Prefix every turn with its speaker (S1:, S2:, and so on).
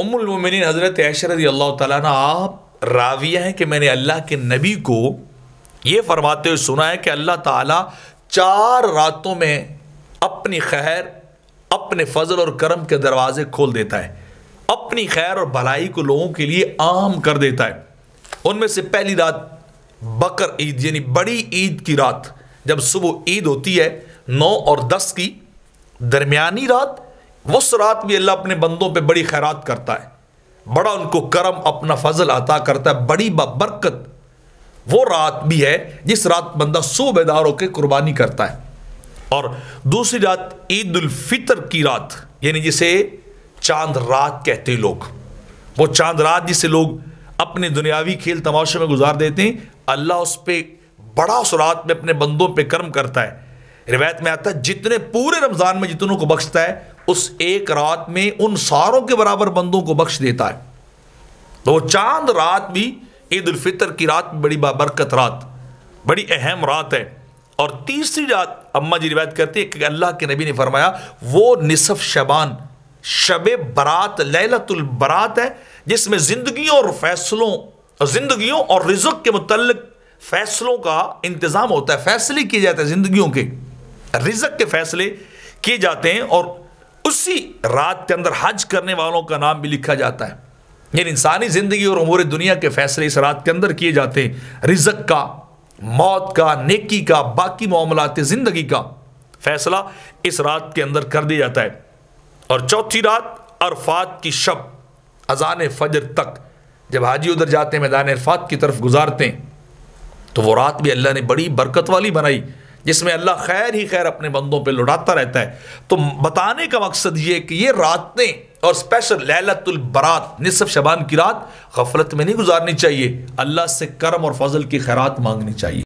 S1: उमिन हज़रत ऐशरदी अल्लाह ताली आप राविया हैं कि मैंने अल्लाह के नबी को ये फरमाते हुए सुना है कि अल्लाह ताला चार रातों में अपनी खैर अपने फजल और करम के दरवाजे खोल देता है अपनी खैर और भलाई को लोगों के लिए आम कर देता है उनमें से पहली रात बकर ईद यानी बड़ी ईद की रात जब सुबह ईद होती है नौ और दस की दरमिया रात उस रात भी अल्लाह अपने बंदों पे बड़ी खैरात करता है बड़ा उनको करम अपना फजल अता करता है बड़ी बबरकत वो रात भी है जिस रात बंदा सूबेदार होकर कुर्बानी करता है और दूसरी रात ईद उल फितर की रात यानी जिसे चांद रात कहते लोग वो चांद रात जिसे लोग अपने दुनियावी खेल तमाशे में गुजार देते हैं अल्लाह उस पर बड़ा उस रात में अपने बंदों पर कर्म करता है रिवायत में आता है जितने पूरे रमज़ान में जितनों को बख्शता है उस एक रात में उन सारों के बराबर बंदों को बख्श देता है तो चांद रात भी ईद उलफ़ितर की रात बड़ी बाबरकत रात बड़ी अहम रात है और तीसरी रात अम्मा जी रिवायत करती है कि अल्लाह के नबी ने फरमाया वो निसफ शबान शब बरात लैलतुल बरात है जिसमें ज़िंदगी और फैसलों जिंदगी और रिजक के मुतल फैसलों का इंतज़ाम होता है फैसले किए जाते हैं जिंदगी के रिजक के फैसले किए जाते हैं और उसी रात के अंदर हज करने वालों का नाम भी लिखा जाता है यानी इंसानी ज़िंदगी और उमूर दुनिया के फैसले इस रात के अंदर किए जाते हैं रिजक का मौत का नेकी का बाकी मामलात ज़िंदगी का फैसला इस रात के अंदर कर दिया जाता है और चौथी रात अरफात की शब अजान फजर तक जब हाजी उधर जाते हैं मैदान अरफात की तरफ गुजारते हैं तो वो रात भी अल्लाह ने बड़ी बरकत वाली बनाई जिसमें अल्लाह खैर ही खैर अपने बंदों पे लुटाता रहता है तो बताने का मकसद ये कि ये रातें और स्पेशल लैलतुल बरात निसफ शबान की रात गफलत में नहीं गुजारनी चाहिए अल्लाह से करम और फजल की खैरात मांगनी चाहिए